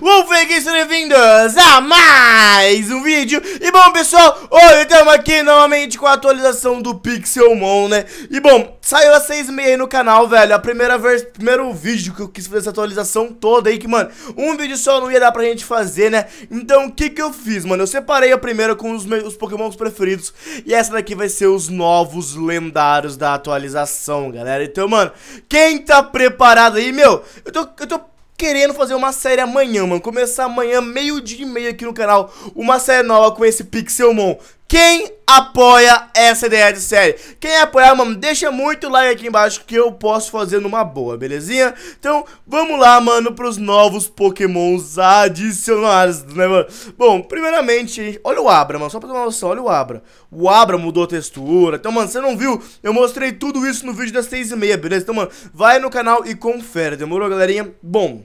Olá, sejam bem-vindos a mais um vídeo E bom, pessoal, hoje estamos aqui novamente com a atualização do Pixelmon, né? E bom, saiu a 6.6 aí no canal, velho A primeira vez, primeiro vídeo que eu quis fazer essa atualização toda aí Que, mano, um vídeo só não ia dar pra gente fazer, né? Então, o que que eu fiz, mano? Eu separei a primeira com os meus Pokémon pokémons preferidos E essa daqui vai ser os novos lendários da atualização, galera Então, mano, quem tá preparado aí, meu? Eu tô, eu tô querendo fazer uma série amanhã, mano. Começar amanhã, meio-dia e meio aqui no canal. Uma série nova com esse Pixelmon. Quem apoia essa ideia de série? Quem apoiar, ah, mano, deixa muito like aqui embaixo que eu posso fazer numa boa, belezinha? Então, vamos lá, mano, pros novos pokémons adicionados, né, mano? Bom, primeiramente, gente, olha o Abra, mano, só pra ter uma noção, olha o Abra. O Abra mudou a textura, então, mano, você não viu? Eu mostrei tudo isso no vídeo das seis e meia, beleza? Então, mano, vai no canal e confere, demorou, galerinha? Bom,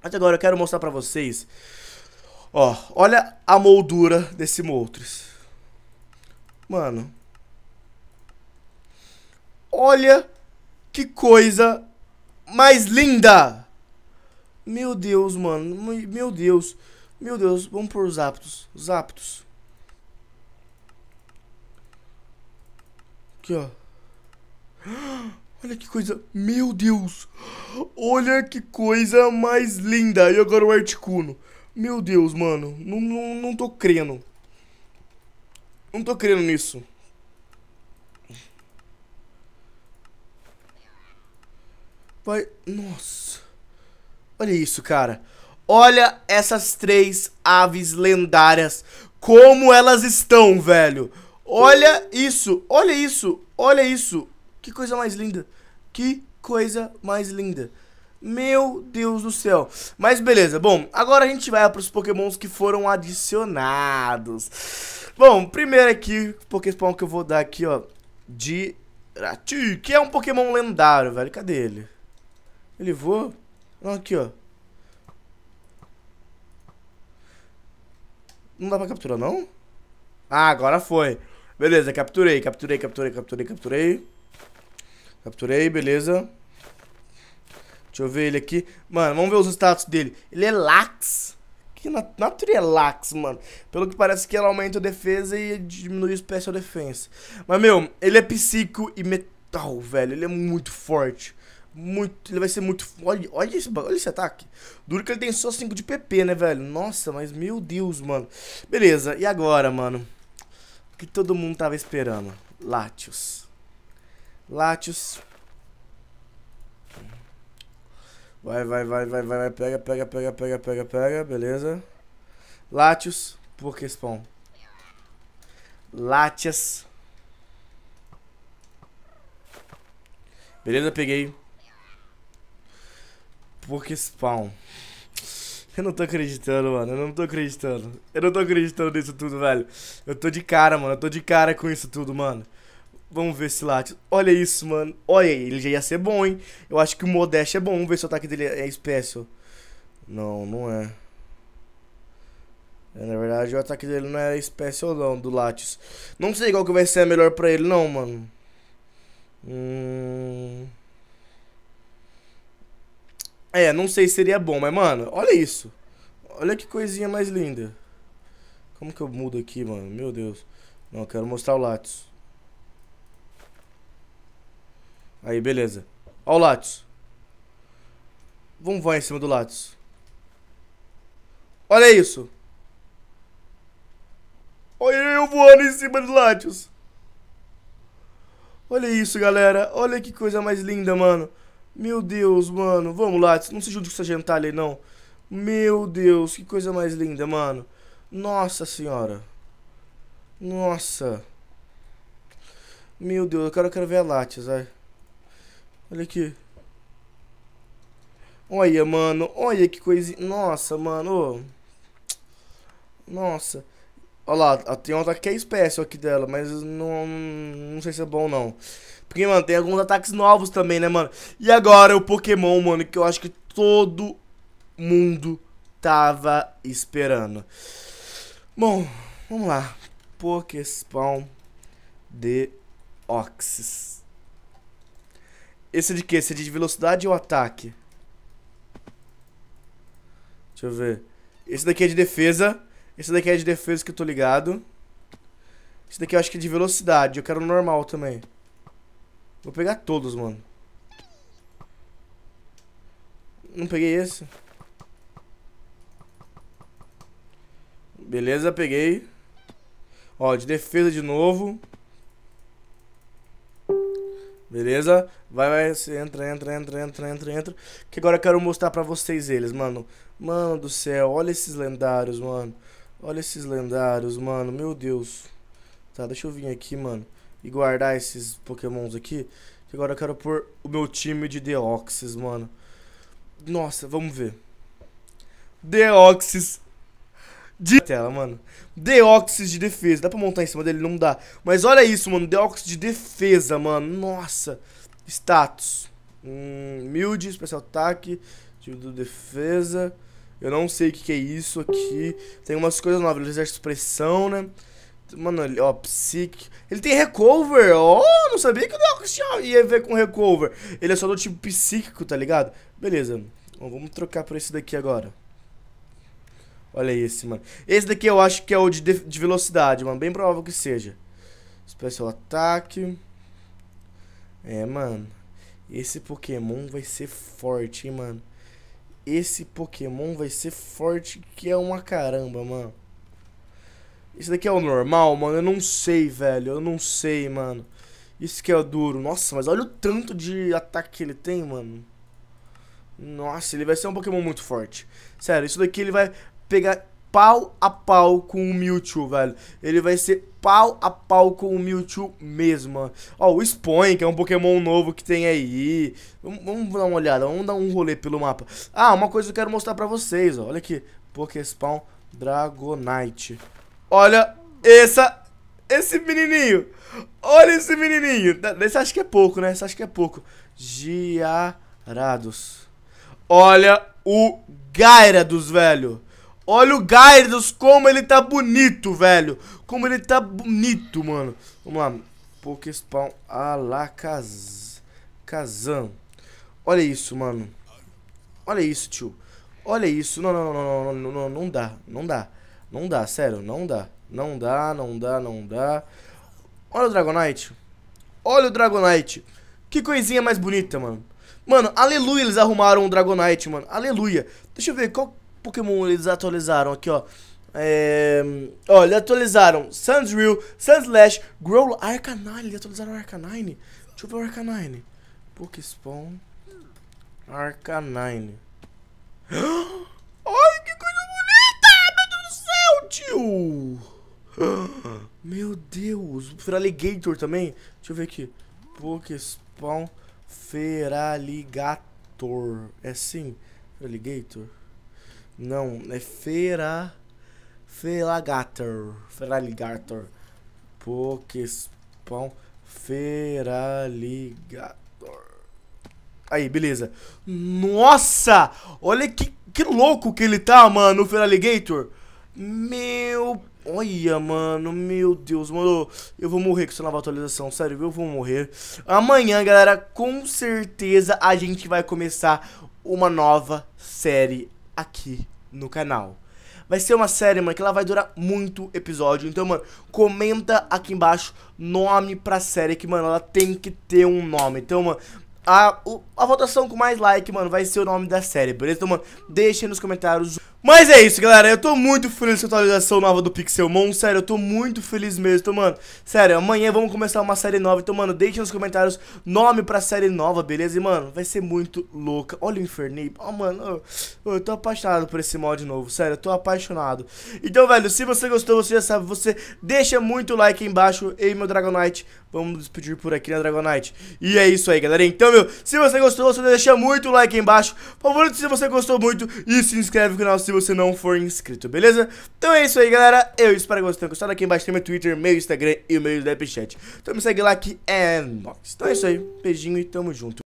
até agora eu quero mostrar pra vocês... Ó, olha a moldura desse Moltres. Mano. Olha que coisa mais linda. Meu Deus, mano. Meu Deus. Meu Deus. Vamos por os aptos. Os aptos. Aqui, ó. Olha que coisa. Meu Deus. Olha que coisa mais linda. E agora o Articuno. Meu Deus, mano. Não, não, não tô crendo. Não tô crendo nisso. Vai. Nossa. Olha isso, cara. Olha essas três aves lendárias. Como elas estão, velho. Olha isso. Olha isso. Olha isso. Que coisa mais linda. Que coisa mais linda. Meu Deus do céu. Mas beleza, bom, agora a gente vai para os pokémons que foram adicionados. Bom, primeiro aqui, pokémon que eu vou dar aqui, ó, de... Rati, que é um pokémon lendário, velho. Cadê ele? Ele voa? Não, aqui, ó. Não dá pra capturar, não? Ah, agora foi. Beleza, capturei, capturei, capturei, capturei, capturei. Capturei, beleza. Deixa eu ver ele aqui. Mano, vamos ver os status dele. Ele é lax. Que natureza é lax, mano. Pelo que parece que ela aumenta a defesa e diminui o special defense. Mas, meu, ele é psíquico e metal, velho. Ele é muito forte. Muito, ele vai ser muito. Olha, olha, esse, olha esse ataque. Duro que ele tem só 5 de PP, né, velho? Nossa, mas meu Deus, mano. Beleza, e agora, mano? O que todo mundo tava esperando? Latios. Latios Vai, vai, vai, vai, vai, vai. Pega, pega, pega, pega, pega, pega. Beleza. Latios, porque spawn? Latias. Beleza, peguei. Porque spawn. Eu não tô acreditando, mano. Eu não tô acreditando. Eu não tô acreditando nisso tudo, velho. Eu tô de cara, mano. Eu tô de cara com isso tudo, mano. Vamos ver esse Latios. Olha isso, mano. Olha aí, ele já ia ser bom, hein? Eu acho que o Modeste é bom. Vamos ver se o ataque dele é, é especial. Não, não é. é. Na verdade, o ataque dele não é especial, não, do Latios. Não sei qual que vai ser a melhor pra ele, não, mano. Hum... É, não sei se seria bom, mas, mano, olha isso. Olha que coisinha mais linda. Como que eu mudo aqui, mano? Meu Deus. Não, eu quero mostrar o Latios. Aí, beleza. Ó o Latios. Vamos voar em cima do latos. Olha isso. Olha eu voando em cima do Latios. Olha isso, galera. Olha que coisa mais linda, mano. Meu Deus, mano. Vamos, Latios. Não se junte com essa gentalha aí, não. Meu Deus, que coisa mais linda, mano. Nossa senhora. Nossa. Meu Deus, eu quero, eu quero ver a Latias, vai. Olha aqui. Olha, mano. Olha que coisa. Nossa, mano. Nossa. Olha lá, tem um ataque é espécie aqui dela, mas não, não sei se é bom não. Porque, mano, tem alguns ataques novos também, né, mano? E agora o Pokémon, mano, que eu acho que todo mundo tava esperando. Bom, vamos lá. Pokéspawn de Oxys. Esse é de quê? Esse é de velocidade ou ataque? Deixa eu ver. Esse daqui é de defesa. Esse daqui é de defesa que eu tô ligado. Esse daqui eu acho que é de velocidade. Eu quero normal também. Vou pegar todos, mano. Não peguei esse. Beleza, peguei. Ó, de defesa de novo. Beleza? Vai, vai, entra, entra, entra, entra, entra, entra. Que agora eu quero mostrar pra vocês eles, mano. Mano do céu, olha esses lendários, mano. Olha esses lendários, mano. Meu Deus. Tá, deixa eu vir aqui, mano. E guardar esses pokémons aqui. Que agora eu quero pôr o meu time de Deoxys, mano. Nossa, vamos ver. Deoxys de tela, mano. Deóxido de defesa. Dá pra montar em cima dele? Não dá. Mas olha isso, mano. Deóxido de defesa, mano. Nossa. Status. Hum, milde, especial ataque. Tipo de defesa. Eu não sei o que, que é isso aqui. Tem umas coisas novas. Ele exerce pressão, né? Mano, ele, ó, psique. Ele tem recover. Ó, oh, não sabia que o Deoxys ia ver com recover. Ele é só do tipo psíquico, tá ligado? Beleza. Bom, vamos trocar por esse daqui agora. Olha esse, mano. Esse daqui eu acho que é o de, de velocidade, mano. Bem provável que seja. Special ataque. É, mano. Esse Pokémon vai ser forte, hein, mano. Esse Pokémon vai ser forte que é uma caramba, mano. Esse daqui é o normal, mano? Eu não sei, velho. Eu não sei, mano. Isso que é duro. Nossa, mas olha o tanto de ataque que ele tem, mano. Nossa, ele vai ser um Pokémon muito forte. Sério, isso daqui ele vai pegar pau a pau com o Mewtwo, velho. Ele vai ser pau a pau com o Mewtwo mesmo, Ó, o Spoin, que é um Pokémon novo que tem aí. Vamos, vamos dar uma olhada, vamos dar um rolê pelo mapa. Ah, uma coisa que eu quero mostrar pra vocês, ó. Olha aqui, Pokéspawn Dragonite. Olha essa, esse menininho. Olha esse menininho. Esse acho que é pouco, né? Esse acho que é pouco. Giarados. Olha o Gyarados, velho. Olha o Gyarados, como ele tá bonito, velho. Como ele tá bonito, mano. Vamos lá. Pokéspawn Alakazam. Kaz... Olha isso, mano. Olha isso, tio. Olha isso. Não, não, não, não, não, não, não dá. Não dá. Não dá, sério, não dá. Não dá, não dá, não dá. Olha o Dragonite. Olha o Dragonite. Que coisinha mais bonita, mano. Mano, aleluia, eles arrumaram o Dragonite, mano. Aleluia. Deixa eu ver qual Pokémon eles atualizaram aqui, ó. É... Olha, atualizaram Sunsreal, Sandslash, Growl, Arcanine. Eles atualizaram Arcanine. Deixa eu ver o Arcanine. Pokéspawn. Arcanine. Ai, que coisa bonita! Meu Deus do céu, tio! Meu Deus. Feraligator também. Deixa eu ver aqui. Pokéspawn Feraligator. É sim. Feraligator. Não, é Fera. Feraligator. Feraligator. Pokespão. Feraligator. Aí, beleza. Nossa! Olha que, que louco que ele tá, mano, o Feraligator. Meu. Olha, mano, meu Deus, mano. Eu vou morrer com essa nova atualização, sério, eu vou morrer. Amanhã, galera, com certeza a gente vai começar uma nova série aqui no canal. Vai ser uma série, mano, que ela vai durar muito episódio. Então, mano, comenta aqui embaixo nome pra série, que, mano, ela tem que ter um nome. Então, mano, a, a votação com mais like, mano, vai ser o nome da série, beleza? Então, mano, deixa aí nos comentários mas é isso, galera. Eu tô muito feliz com a atualização nova do Pixelmon. Sério, eu tô muito feliz mesmo. Tô, então, mano, sério, amanhã vamos começar uma série nova. Então, mano, deixa nos comentários nome pra série nova, beleza? E, mano, vai ser muito louca. Olha o Infernape. Ó, oh, mano, eu, eu, tô apaixonado por esse mod novo. Sério, eu tô apaixonado. Então, velho, se você gostou, você já sabe, você deixa muito like aí embaixo. e meu Dragonite, vamos despedir por aqui, né, Dragonite? E é isso aí, galera. Então, meu, se você gostou, você deixa muito like aí embaixo. Favorito se você gostou muito e se inscreve no canal se você não for inscrito, beleza? Então é isso aí, galera. Eu espero que vocês tenham gostado. Aqui embaixo tem meu Twitter, meu Instagram e o meu Snapchat. Então me segue lá que é nóis. Então é isso aí. Beijinho e tamo junto.